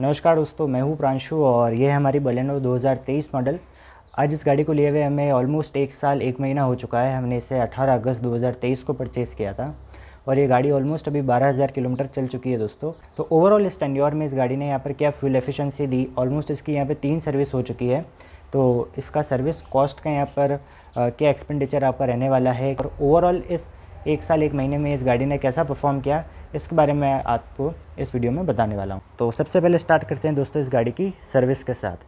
नमस्कार दोस्तों मैं हूँ प्रांशु और ये है हमारी बलेनो 2023 मॉडल आज इस गाड़ी को लिए हुए हमें ऑलमोस्ट एक साल एक महीना हो चुका है हमने इसे 18 अगस्त 2023 को परचेज़ किया था और ये गाड़ी ऑलमोस्ट अभी 12000 किलोमीटर चल चुकी है दोस्तों तो ओवरऑल इस टेंडियोर में इस गाड़ी ने यहाँ पर क्या फ्यूल एफिशेंसी दी ऑलमोस्ट इसकी यहाँ पर तीन सर्विस हो चुकी है तो इसका सर्विस कॉस्ट का यहाँ पर क्या एक्सपेंडिचर आपका रहने वाला है और ओवरऑल इस एक साल एक महीने में इस गाड़ी ने कैसा परफॉर्म किया इसके बारे में आपको इस वीडियो में बताने वाला हूँ तो सबसे पहले स्टार्ट करते हैं दोस्तों इस गाड़ी की सर्विस के साथ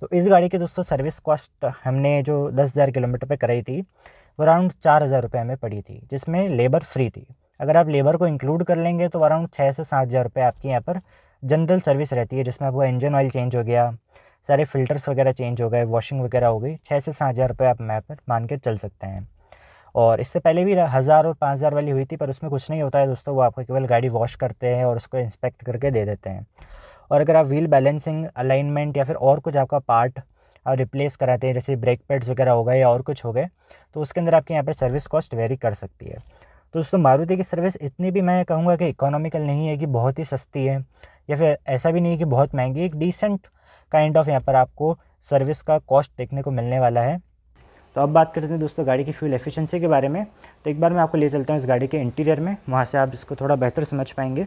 तो इस गाड़ी के दोस्तों सर्विस कॉस्ट हमने जो दस हज़ार किलोमीटर पर कराई थी वो अराउंड चार हज़ार रुपये हमें पड़ी थी जिसमें लेबर फ्री थी अगर आप लेबर को इंक्लूड कर लेंगे तो अराउंड छः से सात हज़ार रुपये आपकी यहाँ पर जनरल सर्विस रहती है जिसमें आपका इंजन ऑयल चेंज हो गया सारे फिल्टर्स वगैरह चेंज हो गए वॉशिंग वगैरह हो गई छः से सात हज़ार रुपये आप यहाँ पर मान के चल सकते हैं और इससे पहले भी हज़ार और पाँच हज़ार वाली हुई थी पर उसमें कुछ नहीं होता है दोस्तों वो आपको केवल गाड़ी वॉश करते हैं और उसको इंस्पेक्ट करके दे देते हैं और अगर आप व्हील बैलेंसिंग अलाइनमेंट या फिर और कुछ आपका पार्ट आप रिप्लेस कराते हैं जैसे ब्रेक पैड्स वगैरह हो गए या और कुछ हो गए तो उसके अंदर आपके यहाँ पर सर्विस कॉस्ट वेरी कर सकती है तो दोस्तों मारुति की सर्विस इतनी भी मैं कहूँगा कि इकोनॉमिकल नहीं है कि बहुत ही सस्ती है या फिर ऐसा भी नहीं है कि बहुत महंगी एक डिसेंट काइंड ऑफ यहाँ पर आपको सर्विस का कॉस्ट देखने को मिलने वाला है तो अब बात करते हैं दोस्तों गाड़ी की फ्यूल एफिशिएंसी के बारे में तो एक बार मैं आपको ले चलता हूँ इस गाड़ी के इंटीरियर में वहाँ से आप इसको थोड़ा बेहतर समझ पाएंगे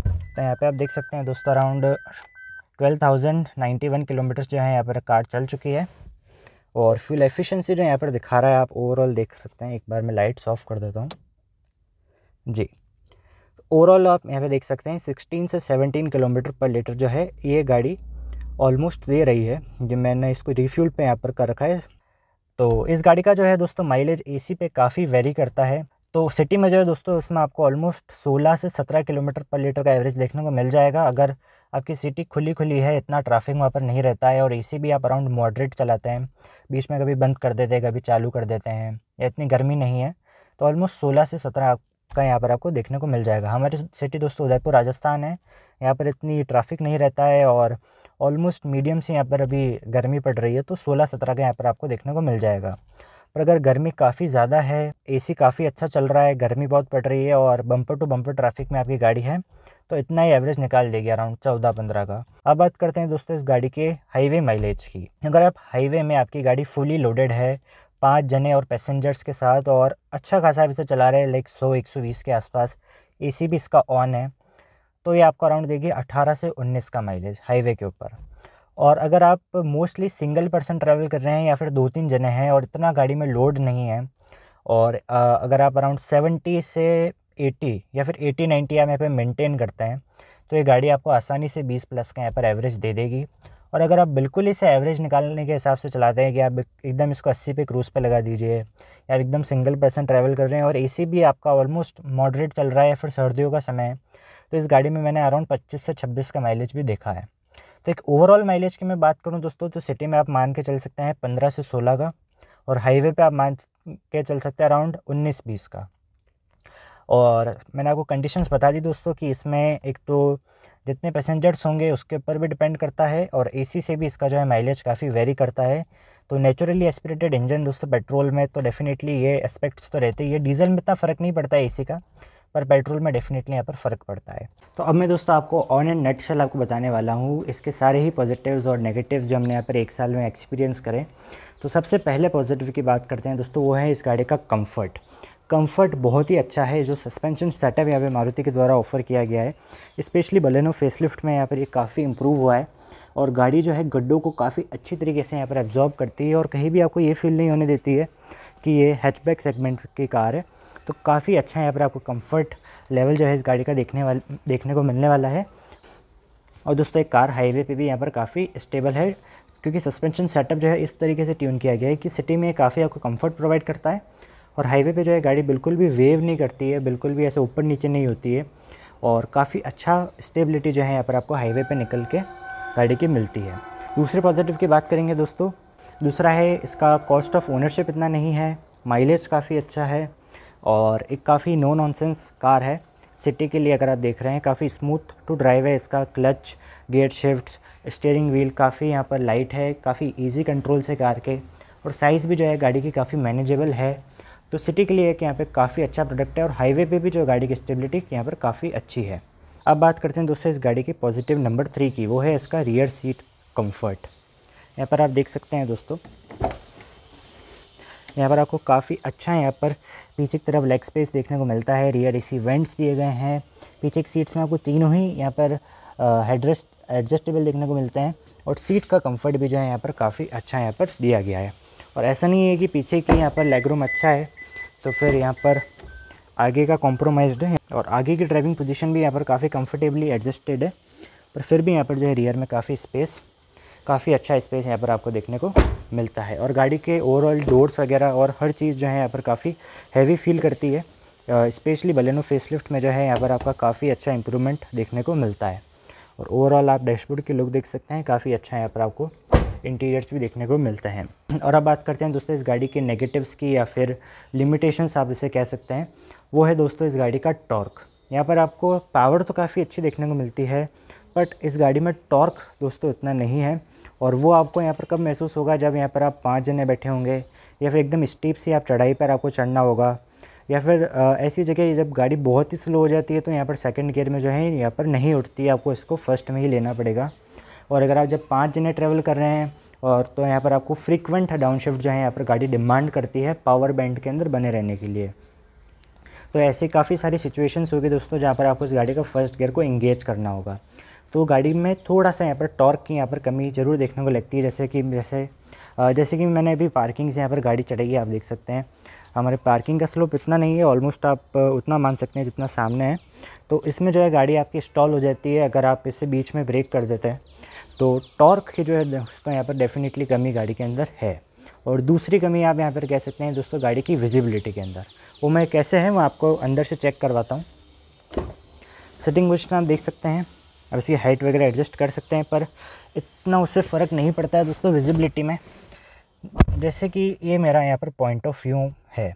तो यहाँ पे आप देख सकते हैं दोस्तों around twelve thousand ninety one kilometers जो है यहाँ पर कार चल चुकी है और फ्यूल एफिशिएंसी जो यहाँ पर दिखा रहा है आप ओवरऑल देख सकते हैं एक बार मैं लाइट्स ऑफ कर देता हूँ जी ओवरऑल आप यहाँ पे देख सकते हैं 16 से 17 किलोमीटर पर लीटर जो है ये गाड़ी ऑलमोस्ट दे रही है जो मैंने इसको रिफ्यूल पे यहाँ पर कर रखा है तो इस गाड़ी का जो है दोस्तों माइलेज एसी पे काफ़ी वेरी करता है तो सिटी में जो है दोस्तों इसमें आपको ऑलमोस्ट 16 से 17 किलोमीटर पर लीटर का एवरेज देखने को मिल जाएगा अगर आपकी सिटी खुली खुली है इतना ट्रैफिक वहाँ पर नहीं रहता है और एसी भी आप अराउंड मॉडरेट चलाते हैं बीच में कभी बंद कर देते हैं कभी चालू कर देते हैं या इतनी गर्मी नहीं है तो ऑलमोस्ट सोलह से सत्रह का यहाँ पर आपको देखने को मिल जाएगा हमारी सिटी दोस्तों उदयपुर राजस्थान है यहाँ पर इतनी ट्रैफिक नहीं रहता है और ऑलमोस्ट मीडियम से यहाँ पर अभी गर्मी पड़ रही है तो सोलह सत्रह का यहाँ पर आपको देखने को मिल जाएगा पर अगर गर्मी काफ़ी ज़्यादा है एसी काफ़ी अच्छा चल रहा है गर्मी बहुत पड़ रही है और बम्पर टू बम्पर ट्रैफिक में आपकी गाड़ी है तो इतना ही एवरेज निकाल देगी अराउंड चौदह पंद्रह का अब बात करते हैं दोस्तों इस गाड़ी के हाईवे माइलेज की अगर आप हाईवे में आपकी गाड़ी फुली लोडेड है पाँच जने और पैसेंजर्स के साथ और अच्छा खासा अभी से चला रहे हैं लाइक सौ एक सौ बीस के आसपास ए सी भी इसका ऑन है तो ये आपको अराउंड देगी अट्ठारह से उन्नीस का माइलेज हाईवे के ऊपर और अगर आप मोस्टली सिंगल पर्सन ट्रैवल कर रहे हैं या फिर दो तीन जने हैं और इतना गाड़ी में लोड नहीं है और अगर आप अराउंड सेवेंटी से एटी या फिर एटी नाइन्टी आप यहाँ पर मेनटेन करते हैं तो ये गाड़ी आपको आसानी से बीस प्लस का यहाँ पर एवरेज दे देगी और अगर आप बिल्कुल इसे एवरेज निकालने के हिसाब से चलाते हैं कि आप एकदम इसको अस्सी पे क्रूज़ पे लगा दीजिए या एकदम सिंगल पर्सन ट्रैवल कर रहे हैं और ए भी आपका ऑलमोस्ट मॉडरेट चल रहा है फिर सर्दियों का समय है तो इस गाड़ी में मैंने अराउंड पच्चीस से छब्बीस का माइलेज भी देखा है तो एक ओवरऑल माइलेज की मैं बात करूँ दोस्तों तो सिटी में आप मान के चल सकते हैं पंद्रह से सोलह का और हाईवे पर आप मान के चल सकते हैं अराउंड उन्नीस बीस का और मैंने आपको कंडीशंस बता दी दोस्तों कि इसमें एक तो जितने पैसेंजर्स होंगे उसके ऊपर भी डिपेंड करता है और एसी से भी इसका जो है माइलेज काफ़ी वेरी करता है तो नेचुरली एस्पिरेटेड इंजन दोस्तों पेट्रोल में तो डेफिनेटली ये एस्पेक्ट्स तो रहते ही है डीजल में इतना फ़र्क नहीं पड़ता है ए का पर पेट्रोल में डेफिनेटली यहाँ पर फ़र्क पड़ता है तो अब मैं दोस्तों आपको ऑन एंड नेट शेल आपको बताने वाला हूँ इसके सारे ही पॉजिटिव्स और नेगेटिव्स जो हमने यहाँ पर एक साल में एक्सपीरियंस करें तो सबसे पहले पॉजिटिव की बात करते हैं दोस्तों वो है इस गाड़ी का कम्फर्ट कंफर्ट बहुत ही अच्छा है जो सस्पेंशन सेटअप यहाँ पे मारुति के द्वारा ऑफर किया गया है स्पेशली बलेनो फेसलिफ्ट में यहाँ पर ये काफ़ी इम्प्रूव हुआ है और गाड़ी जो है गड्ढों को काफ़ी अच्छी तरीके से यहाँ पर एब्जॉर्ब करती है और कहीं भी आपको ये फील नहीं होने देती है कि ये हैचबैक सेगमेंट की कार है तो काफ़ी अच्छा यहाँ पर आपको कम्फर्ट लेवल जो है इस गाड़ी का देखने वाला देखने को मिलने वाला है और दोस्तों एक कार हाईवे पर भी यहाँ पर काफ़ी स्टेबल है क्योंकि सस्पेंशन सेटअप जो है इस तरीके से ट्यून किया गया है कि सिटी में काफ़ी आपको कंफर्ट प्रोवाइड करता है और हाईवे पे जो है गाड़ी बिल्कुल भी वेव नहीं करती है बिल्कुल भी ऐसे ऊपर नीचे नहीं होती है और काफ़ी अच्छा स्टेबिलिटी जो है यहाँ पर आपको हाईवे पर निकल के गाड़ी की मिलती है दूसरे पॉजिटिव की बात करेंगे दोस्तों दूसरा है इसका कॉस्ट ऑफ ओनरशिप इतना नहीं है माइलेज काफ़ी अच्छा है और एक काफ़ी नो नॉनसेंस कार है सिटी के लिए अगर आप देख रहे हैं काफ़ी स्मूथ टू ड्राइव है इसका clutch gear shift steering wheel काफ़ी यहाँ पर लाइट है काफ़ी ईजी कंट्रोल से कार के और साइज़ भी जो है गाड़ी की काफ़ी मैनेजेबल है तो सिटी के लिए एक यहाँ पे काफ़ी अच्छा प्रोडक्ट है और हाईवे पे भी जो गाड़ी की स्टेबिलिटी यहाँ पर काफ़ी अच्छी है अब बात करते हैं दोस्तों इस गाड़ी की पॉजिटिव नंबर थ्री की वो है इसका रियर सीट कम्फर्ट यहाँ पर आप देख सकते हैं दोस्तों यहाँ पर आपको काफ़ी अच्छा यहाँ पर पीछे की तरफ लेग स्पेस देखने को मिलता है रियर एसी वेंट्स दिए गए हैं पीछे की सीट्स में आपको तीनों ही यहाँ पर हेडरेस्ट एडजस्टेबल देखने को मिलते हैं और सीट का कंफर्ट भी जो है यहाँ पर काफ़ी अच्छा यहाँ पर दिया गया है और ऐसा नहीं है कि पीछे की यहाँ पर लेग रूम अच्छा है तो फिर यहाँ पर आगे का कॉम्प्रोमाइज्ड है और आगे की ड्राइविंग पोजीशन भी यहाँ पर काफ़ी कंफर्टेबली एडजस्टेड है पर फिर भी यहाँ पर जो है रियर में काफ़ी स्पेस काफ़ी अच्छा स्पेस यहाँ पर आपको देखने को मिलता है और गाड़ी के ओवरऑल डोर्स वगैरह और हर चीज़ जो है यहाँ पर काफ़ी हैवी फील करती है स्पेशली बलेनो फेस में जो है यहाँ पर आपका काफ़ी अच्छा इंप्रूवमेंट देखने को मिलता है और ओवरऑल आप डैशबोर्ड के लुक देख सकते हैं काफ़ी अच्छा यहाँ पर आपको इंटीरियर्स भी देखने को मिलते हैं और अब बात करते हैं दोस्तों इस गाड़ी के नेगेटिव्स की या फिर लिमिटेशंस आप इसे कह सकते हैं वो है दोस्तों इस गाड़ी का टॉर्क यहाँ पर आपको पावर तो काफ़ी अच्छी देखने को मिलती है बट इस गाड़ी में टॉर्क दोस्तों इतना नहीं है और वो आपको यहाँ पर कब महसूस होगा जब यहाँ पर आप पाँच जने बैठे होंगे या फिर एकदम स्टीप सी आप चढ़ाई पर आपको चढ़ना होगा या फिर ऐसी जगह जब गाड़ी बहुत ही स्लो हो जाती है तो यहाँ पर सेकंड गियर में जो है यहाँ पर नहीं उठती आपको इसको फर्स्ट में ही लेना पड़ेगा और अगर आप जब पाँच जने ट्रैवल कर रहे हैं और तो यहाँ पर आपको फ्रिक्वेंट डाउनशिफ्ट जो है यहाँ पर गाड़ी डिमांड करती है पावर बैंड के अंदर बने रहने के लिए तो ऐसे काफ़ी सारी सिचुएशंस होगी दोस्तों जहाँ पर आपको इस गाड़ी का फर्स्ट गियर को इंगेज करना होगा तो गाड़ी में थोड़ा सा यहाँ पर टॉर्क की यहाँ पर कमी ज़रूर देखने को लगती है जैसे कि जैसे जैसे कि मैंने अभी पार्किंग से यहाँ पर गाड़ी चढ़ेगी आप देख सकते हैं हमारे पार्किंग का स्लोप इतना नहीं है ऑलमोस्ट आप उतना मान सकते हैं जितना सामने है तो इसमें जो है गाड़ी आपकी स्टॉल हो जाती है अगर आप इससे बीच में ब्रेक कर देते हैं तो टॉर्क की जो है उसमें यहाँ पर डेफिनेटली कमी गाड़ी के अंदर है और दूसरी कमी आप यहाँ पर कह सकते हैं दोस्तों गाड़ी की विजिबिलिटी के अंदर वो मैं कैसे है वो आपको अंदर से चेक करवाता हूँ सेटिंग पोजिशन आप देख सकते हैं अब इसकी हाइट वगैरह एडजस्ट कर सकते हैं पर इतना उससे फ़र्क नहीं पड़ता है दोस्तों विजिबिलिटी में जैसे कि ये मेरा यहाँ पर पॉइंट ऑफ व्यू है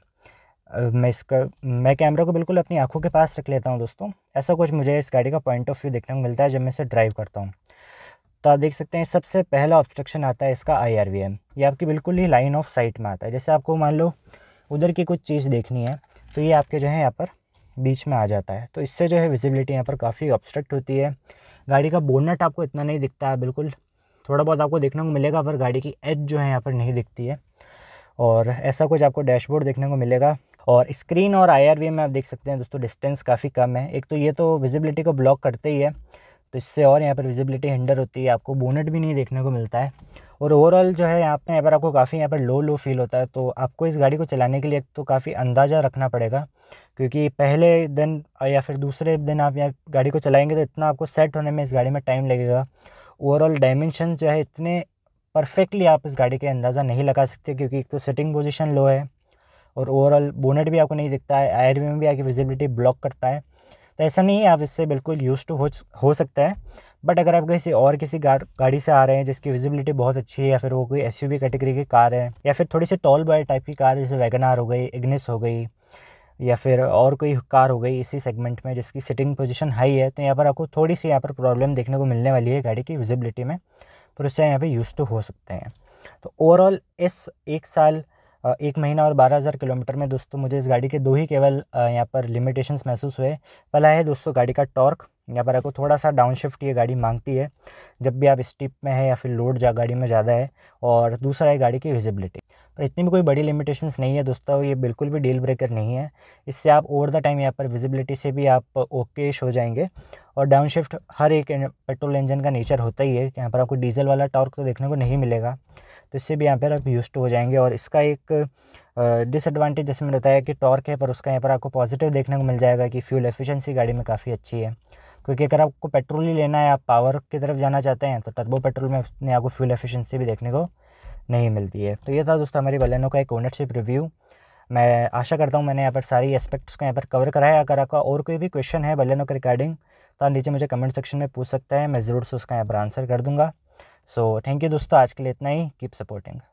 मैं इसका मैं कैमरा को बिल्कुल अपनी आंखों के पास रख लेता हूँ दोस्तों ऐसा कुछ मुझे इस गाड़ी का पॉइंट ऑफ व्यू देखने को मिलता है जब मैं इसे ड्राइव करता हूँ तो आप देख सकते हैं सबसे पहला ऑब्स्ट्रक्शन आता है इसका आई आर वी एम ये आपकी बिल्कुल ही लाइन ऑफ साइट में आता है जैसे आपको मान लो उधर की कुछ चीज़ देखनी है तो ये आपके जो है यहाँ पर बीच में आ जाता है तो इससे जो है विजिबिलिटी यहाँ पर काफ़ी ऑब्स्ट्रक्ट होती है गाड़ी का बोनट आपको इतना नहीं दिखता है बिल्कुल थोड़ा बहुत आपको देखने को मिलेगा पर गाड़ी की एज जो है यहाँ पर नहीं दिखती है और ऐसा कुछ आपको डैशबोर्ड देखने को मिलेगा और स्क्रीन और आई में आप देख सकते हैं दोस्तों डिस्टेंस काफ़ी कम है एक तो ये तो विजिबिलिटी को ब्लॉक करते ही है तो इससे और यहाँ पर विजिबिलिटी हिंडर होती है आपको बोनेट भी नहीं देखने को मिलता है और ओवरऑल जो है यहाँ पर यहाँ पर आपको काफ़ी यहाँ पर लो लो फील होता है तो आपको इस गाड़ी को चलाने के लिए तो काफ़ी अंदाज़ा रखना पड़ेगा क्योंकि पहले दिन या फिर दूसरे दिन आप यहाँ गाड़ी को चलाएँगे तो इतना आपको सेट होने में इस गाड़ी में टाइम लगेगा ओवरऑल डायमेंशन जो है इतने परफेक्टली आप इस गाड़ी के अंदाज़ा नहीं लगा सकते क्योंकि एक तो सिटिंग पोजिशन लो है और ओवरऑल बोनेट भी आपको नहीं दिखता है आयरवे में भी आके विजिबिलिटी ब्लॉक करता है तो ऐसा नहीं है आप इससे बिल्कुल यूज़ टू हो हो सकता है बट अगर आप किसी और किसी गाड़ी से आ रहे हैं जिसकी विजिबिलिटी बहुत अच्छी है या फिर वो कोई एस कैटेगरी की कार है या फिर थोड़ी सी टॉल बॉय टाइप की कार जैसे वैगन हो गई इग्निस हो गई या फिर और कोई कार हो गई इसी सेगमेंट में जिसकी सिटिंग पोजीशन हाई है तो यहाँ पर आपको थोड़ी सी यहाँ पर प्रॉब्लम देखने को मिलने वाली है गाड़ी की विजिबिलिटी में पर उससे यहाँ पे यूज़ टू हो सकते हैं तो ओवरऑल इस एक साल एक महीना और बारह हज़ार किलोमीटर में दोस्तों मुझे इस गाड़ी के दो ही केवल यहाँ पर लिमिटेशंस महसूस हुए पहला है दोस्तों गाड़ी का टॉर्क यहाँ पर आपको थोड़ा सा डाउन शिफ्ट ये गाड़ी मांगती है जब भी आप स्टिप में है या फिर लोड जा गाड़ी में ज़्यादा है और दूसरा है गाड़ी की विजिबिलिटी पर इतनी भी कोई बड़ी लिमिटेशंस नहीं है दोस्तों ये बिल्कुल भी डील ब्रेकर नहीं है इससे आप ओवर द टाइम यहाँ पर विजिबिलिटी से भी आप ओकेश हो जाएंगे और डाउन शिफ्ट हर एक पेट्रोल इंजन का नेचर होता ही है यहाँ पर आपको डीजल वाला टॉर्क तो देखने को नहीं मिलेगा तो इससे भी यहाँ पर आप यूज हो जाएंगे और इसका एक डिसएडवांटेज जैसे मैंने बताया कि टॉर्क है पर उसका यहाँ पर आपको पॉजिटिव देखने को मिल जाएगा कि फ्यूल एफिशिएंसी गाड़ी में काफ़ी अच्छी है क्योंकि अगर आपको पेट्रोल ही लेना है आप पावर की तरफ जाना चाहते हैं तो टर्बो पेट्रोल में अपने आपको फ्यूल एफिशिएंसी भी देखने को नहीं मिलती है तो ये था दोस्तों हमारी बलेनो का एक ओनरशिप रिव्यू मैं आशा करता हूँ मैंने यहाँ पर सारी एस्पेक्ट्स को यहाँ पर कवर कराया अगर आपका और कोई भी क्वेश्चन है बलेनो के रिगार्डिंग तो आप नीचे मुझे कमेंट सेक्शन में पूछ सकते हैं मैं ज़रूर से उसका यहाँ पर आंसर कर दूँगा सो थैंक यू दोस्तों आज के लिए इतना ही कीप सपोर्टिंग